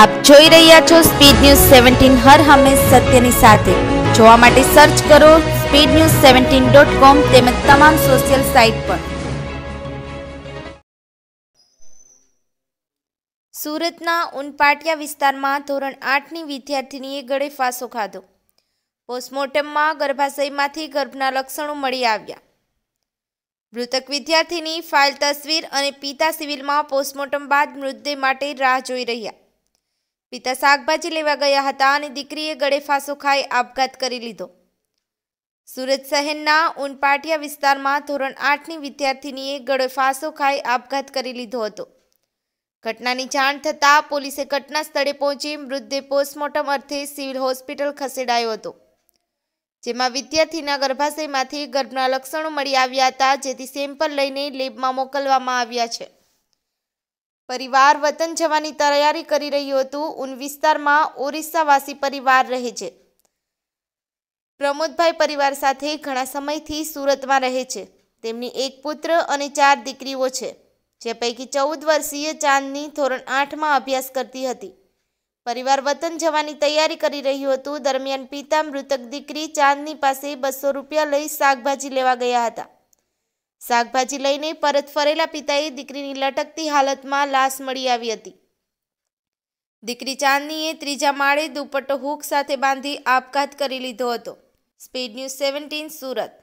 આપ જોઈ રહ્યા છો સ્પીડ ન્યૂઝ સેવન્ટીન હર હંમેશ સત્યની સાથે જોવા માટે સર્ચ કરો speed news seventeen dot com તેમજ તમામ સોશિયલ સાઇટ પર સુરતના ઉનપાટિયા વિસ્તારમાં ધોરણ આઠની વિદ્યાર્થીનીએ ગળે ફાંસો ખાધો પોસ્ટમોર્ટમમાં ગર્ભાશયમાંથી ગર્ભના લક્ષણો મળી આવ્યા મૃતક વિદ્યાર્થીની ફાઇલ તસવીર અને પિતા સિવિલમાં પોસ્ટમોર્ટમ બાદ મૃતદેહ માટે રાહ જોઈ રહ્યા પિતા શાકભાજી લેવા ગયા હતા અને દીકરીએ ગળે ફાંસો ખાઈ આપઘાત કરી લીધો સુરત શહેરના ઉનપાટિયા વિસ્તારમાં ધોરણ આઠની વિદ્યાર્થીનીએ ગળે ફાંસો ખાઈ આપઘાત કરી લીધો હતો ઘટનાની જાણ થતાં પોલીસે ઘટના સ્થળે પહોંચી મૃતદેહ પોસ્ટમોર્ટમ અર્થે સિવિલ હોસ્પિટલ ખસેડાયો હતો જેમાં વિદ્યાર્થીના ગર્ભાશયમાંથી ગર્ભના લક્ષણો મળી આવ્યા હતા જેથી સેમ્પલ લઈને લેબમાં મોકલવામાં આવ્યા છે પરિવાર વતન જવાની તૈયારી કરી રહ્યું હતું ઉન વિસ્તારમાં ઓરિસ્સાવાસી પરિવાર રહે છે પ્રમોદભાઈ પરિવાર સાથે ઘણા સમયથી સુરતમાં રહે છે તેમની એક પુત્ર અને ચાર દીકરીઓ છે જે પૈકી ચૌદ વર્ષીય ચાંદની ધોરણ આઠમાં અભ્યાસ કરતી હતી પરિવાર વતન જવાની તૈયારી કરી રહ્યું હતું દરમિયાન પિતા મૃતક દીકરી ચાંદની પાસે બસો રૂપિયા લઈ શાકભાજી લેવા ગયા હતા શાકભાજી લઈને પરત ફરેલા પિતાએ દીકરીની લટકતી હાલતમાં લાશ મળી આવી હતી દીકરી ચાંદનીએ ત્રીજા માળે દુપટ્ટો હૂક સાથે બાંધી આપઘાત કરી લીધો હતો સ્પીડ ન્યૂઝ સેવન્ટીન સુરત